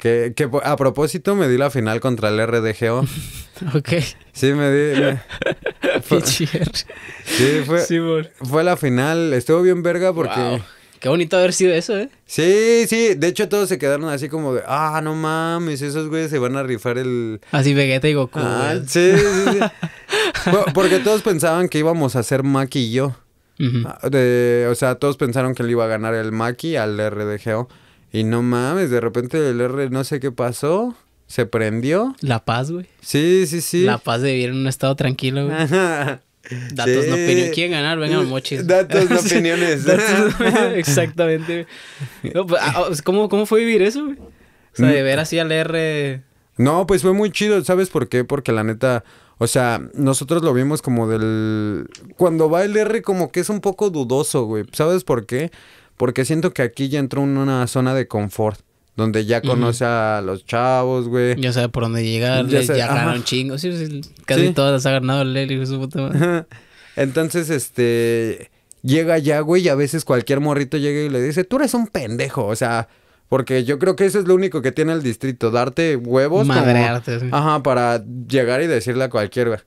Que, que, a propósito me di la final contra el RDGO. ok. Sí, me di. fue, sí, fue, fue la final. Estuvo bien verga porque. Qué bonito haber sido eso, ¿eh? Sí, sí. De hecho, todos se quedaron así como de, ah, no mames, esos güeyes se van a rifar el. Así Vegeta y Goku. Ah, sí, sí, sí. porque todos pensaban que íbamos a ser Maki y yo. Ah, o sea, todos pensaron que le iba a ganar el Maki al RDGO. Y no mames, de repente el R no sé qué pasó. Se prendió. La paz, güey. Sí, sí, sí. La paz de vivir en un estado tranquilo, güey. Datos no opiniones ¿Quién ganar? Vengan mochis. Datos no opiniones. exactamente. Ah, ah, ¿cómo, ¿Cómo fue vivir eso, güey? O sea, de ver así al R. No, pues fue muy chido, ¿sabes por qué? Porque la neta, o sea, nosotros lo vimos como del... Cuando va el R como que es un poco dudoso, güey. ¿Sabes por qué? Porque siento que aquí ya entró en una zona de confort. Donde ya conoce a los chavos, güey. Ya sabe por dónde llegar, ya, chingos. Pues, casi todas las ha ganado Lely, su puta Entonces, este. Llega ya, güey, y a veces cualquier morrito llega y le dice: Tú eres un pendejo. O sea, porque yo creo que eso es lo único que tiene el distrito: darte huevos. Madrearte. Ajá, para llegar y decirle a cualquier, güey.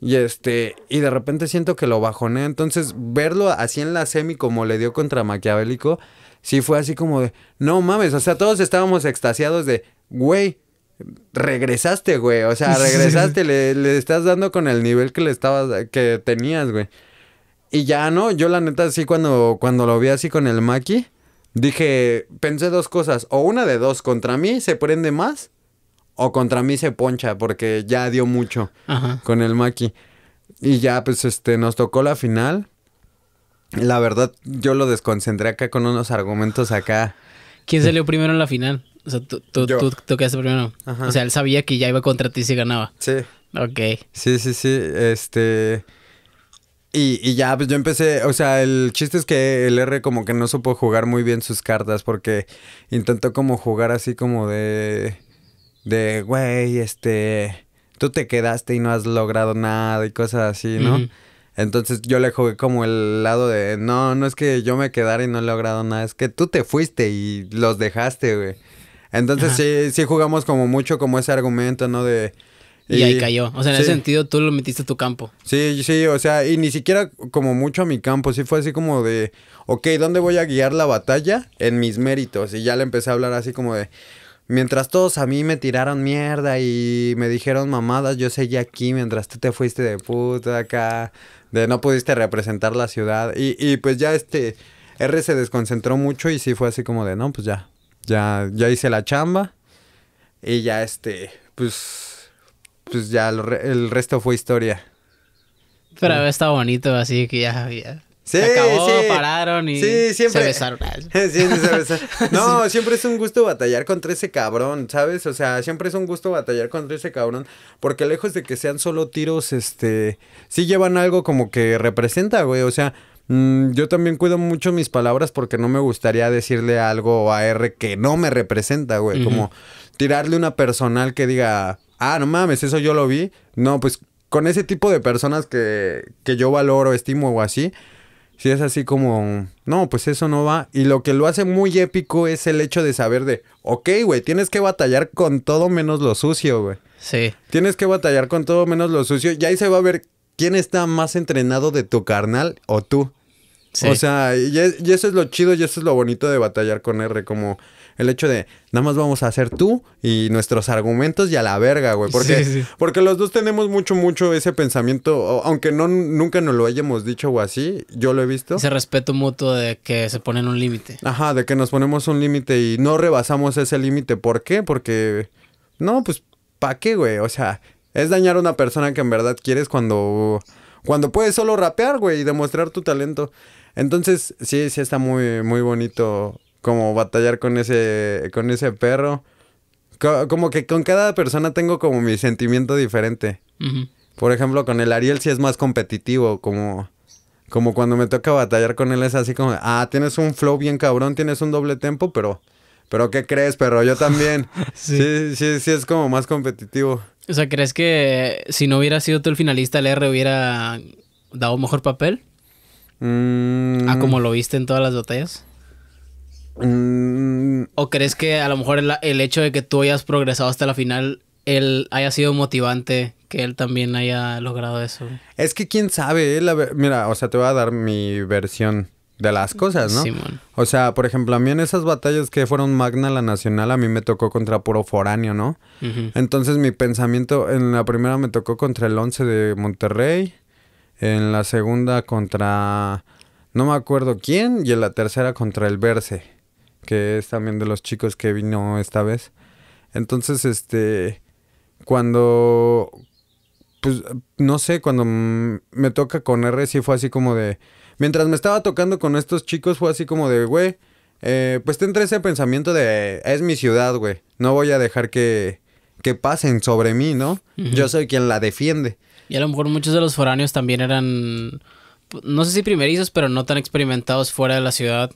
Y este, y de repente siento que lo bajoné. Entonces, verlo así en la semi como le dio contra Maquiavélico, sí fue así como de, no mames, o sea, todos estábamos extasiados de, güey, regresaste, güey, o sea, regresaste, le, estás dando con el nivel que le estabas, que tenías, güey. Y ya, ¿no? Yo la neta, sí, cuando, cuando lo vi así con el Maqui, dije, pensé dos cosas, o una de dos, contra mí se prende más o contra mí se poncha porque ya dio mucho con el Maki. Y ya pues este nos tocó la final. La verdad yo lo desconcentré acá con unos argumentos acá. ¿Quién salió primero en la final? O sea, tú, tú, primero. O sea, él sabía que ya iba contra ti si ganaba. Sí. Ok. Sí, sí, sí. Este... Y, y, ya, pues yo empecé, o sea, el chiste es que el R como que no supo jugar muy bien sus cartas porque intentó como jugar así como de de, güey, este, tú te quedaste y no has logrado nada y cosas así, ¿no? Entonces yo le jugué como el lado de, no, no es que yo me quedara y no he logrado nada, es que tú te fuiste y los dejaste, güey. Entonces sí, sí jugamos como mucho como ese argumento, ¿no? De... Y, ahí cayó. O sea, en ese sentido tú lo metiste a tu campo. Sí, sí, o sea, y ni siquiera como mucho a mi campo, sí fue así como de, ok, ¿dónde voy a guiar la batalla? En mis méritos. Y ya le empecé a hablar así como de, Mientras todos a mí me tiraron mierda y me dijeron mamadas, yo seguí aquí mientras tú te fuiste de puta acá, de no pudiste representar la ciudad. Y, y pues ya este R se desconcentró mucho y sí fue así como de, no, pues ya, ya, ya hice la chamba y ya este, pues, pues ya el, resto fue historia. Pero estaba está bonito, así que ya, había se acabó, pararon y siempre. se besaron. No, siempre es un gusto batallar contra ese cabrón, ¿sabes? O sea, siempre es un gusto batallar contra ese cabrón. Porque lejos de que sean solo tiros, este. Sí llevan algo como que representa, güey. O sea, mm, yo también cuido mucho mis palabras porque no me gustaría decirle algo a R que no me representa, güey. Como tirarle una personal que diga. Ah, no mames, eso yo lo vi. No, pues con ese tipo de personas que, que yo valoro, estimo o así, si es así como, no, pues eso no va. Y lo que lo hace muy épico es el hecho de saber de, ok, güey, tienes que batallar con todo menos lo sucio, güey. Sí. Tienes que batallar con todo menos lo sucio. Y ahí se va a ver quién está más entrenado de tu carnal o tú. O sea, y, eso es lo chido y eso es lo bonito de batallar con R, como el hecho de nada más vamos a hacer tú y nuestros argumentos y a la verga, güey. Porque, porque los dos tenemos mucho, mucho ese pensamiento, aunque no nunca nos lo hayamos dicho o así, yo lo he visto. Ese respeto mutuo de que se ponen un límite. Ajá, de que nos ponemos un límite y no rebasamos ese límite. ¿Por qué? Porque, no, pues, ¿pa' qué, güey? O sea, es dañar a una persona que en verdad quieres cuando... Cuando puedes solo rapear, güey, y demostrar tu talento. Entonces, sí, sí está muy, muy bonito como batallar con ese, con ese perro. como que con cada persona tengo como mi sentimiento diferente. Por ejemplo, con el Ariel sí es más competitivo, como, como cuando me toca batallar con él es así como, ah, tienes un flow bien cabrón, tienes un doble tempo, pero, pero ¿qué crees, perro? Yo también. sí. sí. sí, sí, es como más competitivo. O sea, ¿crees que si no hubiera sido tú el finalista, el R hubiera dado mejor papel? Mm. A ¿Ah, como lo viste en todas las batallas? Mm. ¿O crees que a lo mejor el, hecho de que tú hayas progresado hasta la final, él haya sido motivante, que él también haya logrado eso? Es que quién sabe, eh, mira, o sea, te voy a dar mi versión de las cosas, ¿no? O sea, por ejemplo, a mí en esas batallas que fueron Magna la Nacional, a mí me tocó contra puro foráneo, ¿no? Entonces mi pensamiento en la primera me tocó contra el 11 de Monterrey. En la segunda contra no me acuerdo quién y en la tercera contra el Verse, que es también de los chicos que vino esta vez. Entonces, este cuando pues no sé, cuando me toca con R sí fue así como de mientras me estaba tocando con estos chicos fue así como de, güey, eh, pues tendré ese pensamiento de, es mi ciudad, güey. No voy a dejar que, que pasen sobre mí, ¿no? Yo soy quien la defiende. Y a lo mejor muchos de los foráneos también eran, no sé si primerizos, pero no tan experimentados fuera de la ciudad.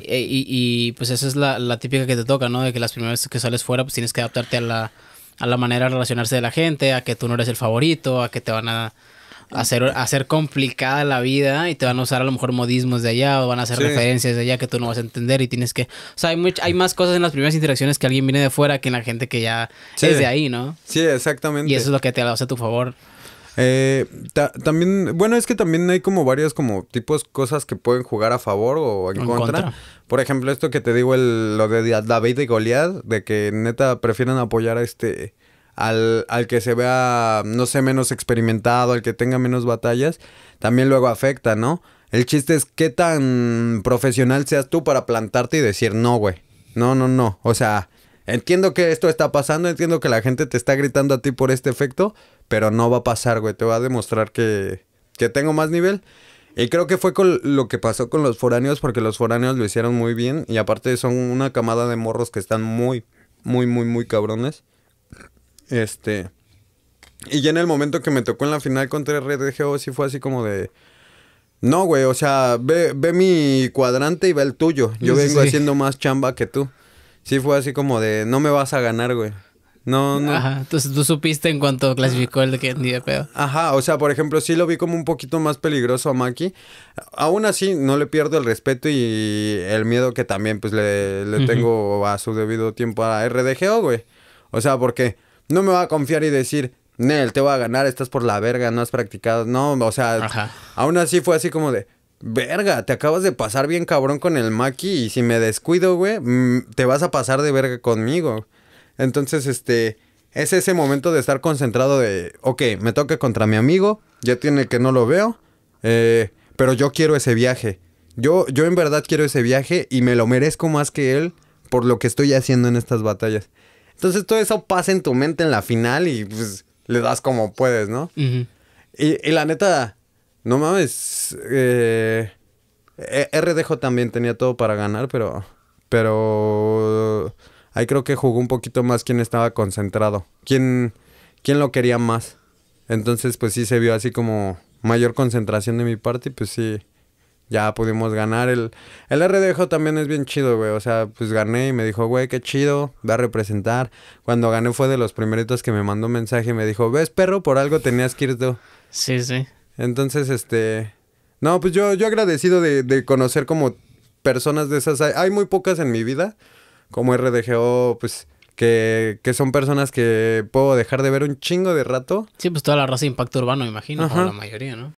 E, y, pues esa es la, típica que te toca, ¿no? De que las primeras veces que sales fuera, pues tienes que adaptarte a la, a la manera de relacionarse de la gente, a que tú no eres el favorito, a que te van a hacer, hacer complicada la vida y te van a usar a lo mejor modismos de allá o van a hacer referencias de allá que tú no vas a entender y tienes que... O sea, hay, hay más cosas en las primeras interacciones que alguien viene de fuera que en la gente que ya es de ahí, ¿no? Sí, exactamente. Y eso es lo que te hace a tu favor. Eh, también, bueno, es que también hay como varias como tipos cosas que pueden jugar a favor o en, contra. Por ejemplo, esto que te digo, el, lo de David y Goliath, de que neta prefieren apoyar a este al, que se vea, no sé, menos experimentado, al que tenga menos batallas, también luego afecta, ¿no? El chiste es qué tan profesional seas tú para plantarte y decir, no, güey, no, no, no. O sea, entiendo que esto está pasando, entiendo que la gente te está gritando a ti por este efecto, pero no va a pasar, güey, te va a demostrar que, que tengo más nivel. Y creo que fue con lo que pasó con los foráneos, porque los foráneos lo hicieron muy bien. Y aparte son una camada de morros que están muy, muy, muy, muy cabrones. Este. Y ya en el momento que me tocó en la final contra RDGO, sí fue así como de. No, güey, o sea, ve, ve mi cuadrante y ve el tuyo. Yo vengo haciendo más chamba que tú. Sí fue así como de, no me vas a ganar, güey. No, no. Ajá, entonces tú supiste en cuanto clasificó el de que ni de pedo. Ajá, o sea, por ejemplo, sí lo vi como un poquito más peligroso a Maki. Aún así, no le pierdo el respeto y el miedo que también pues le, tengo a su debido tiempo a RDGO, güey. O sea, porque no me va a confiar y decir, Nel, te va a ganar, estás por la verga, no has practicado. No, o sea, aún así fue así como de, verga, te acabas de pasar bien cabrón con el Maki y si me descuido, güey, mm, te vas a pasar de verga conmigo. Entonces, este, es ese momento de estar concentrado de, ok, me toca contra mi amigo, ya tiene que no lo veo, eh, pero yo quiero ese viaje. Yo, yo en verdad quiero ese viaje y me lo merezco más que él por lo que estoy haciendo en estas batallas. Entonces todo eso pasa en tu mente en la final y pues le das como puedes, ¿no? y, y, la neta, no mames, eh, eh RDJ también tenía todo para ganar, pero, pero ahí creo que jugó un poquito más quien estaba concentrado, quién, quién lo quería más. Entonces pues sí se vio así como mayor concentración de mi parte y pues sí, ya pudimos ganar. El, el también es bien chido, güey. O sea, pues gané y me dijo, güey, qué chido, va a representar. Cuando gané fue de los primeritos que me mandó un mensaje y me dijo, ves, perro, por algo tenías que ir tú. Sí, sí. Entonces, este... No, pues yo, yo agradecido de, de conocer como personas de esas. Hay, muy pocas en mi vida, como RDGO, pues... Que, que, son personas que puedo dejar de ver un chingo de rato. Sí, pues toda la raza de impacto urbano, imagino, la mayoría, ¿no?